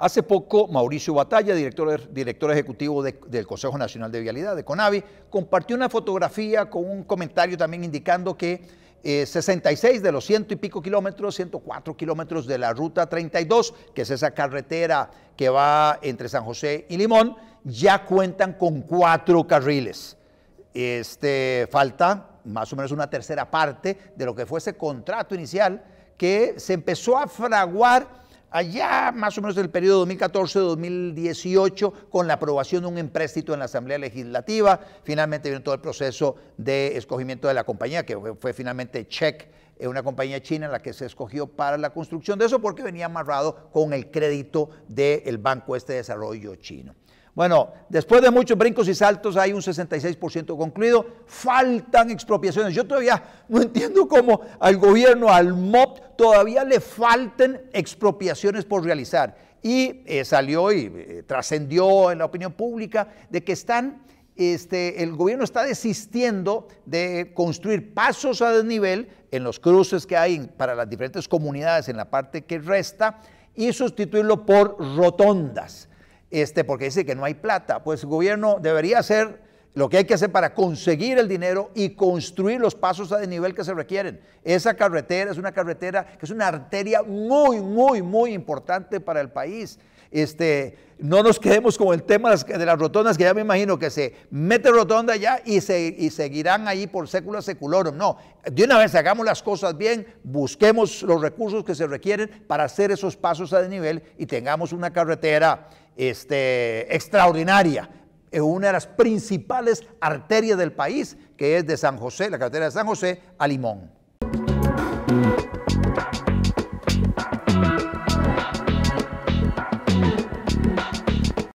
Hace poco, Mauricio Batalla, director, er, director ejecutivo del Consejo Nacional de Vialidad, de CONAVI, compartió una fotografía con un comentario también indicando que 66 eh, de los ciento y pico kilómetros, 104 kilómetros de la ruta 32, que es esa carretera que va entre San José y Limón, ya cuentan con cuatro carriles. Este, falta más o menos una tercera parte de lo que fue ese contrato inicial que se empezó a fraguar allá más o menos el periodo 2014-2018 con la aprobación de un empréstito en la Asamblea Legislativa. Finalmente vino todo el proceso de escogimiento de la compañía, que fue finalmente Check, eh, una compañía china en la que se escogió para la construcción de eso porque venía amarrado con el crédito del Banco Este de Desarrollo chino. Bueno, después de muchos brincos y saltos hay un 66% concluido. Faltan expropiaciones. Yo todavía no entiendo cómo al gobierno, al MOP, todavía le falten expropiaciones por realizar. Y eh, salió y eh, trascendió en la opinión pública de que están, este, el gobierno está desistiendo de construir pasos a desnivel en los cruces que hay para las diferentes comunidades en la parte que resta y sustituirlo por rotondas este, porque dice que no hay plata. Pues el gobierno debería hacer lo que hay que hacer para conseguir el dinero y construir los pasos a nivel que se requieren. Esa carretera es una carretera que es una arteria muy, muy, muy importante para el país. Este, no nos quedemos con el tema de las rotondas, que ya me imagino que se mete rotonda ya y, se, seguirán ahí por séculos seculorum. No, de una vez hagamos las cosas bien, busquemos los recursos que se requieren para hacer esos pasos a nivel y tengamos una carretera este, extraordinaria. una de las principales arterias del país, que es de San José, la carretera de San José, a Limón.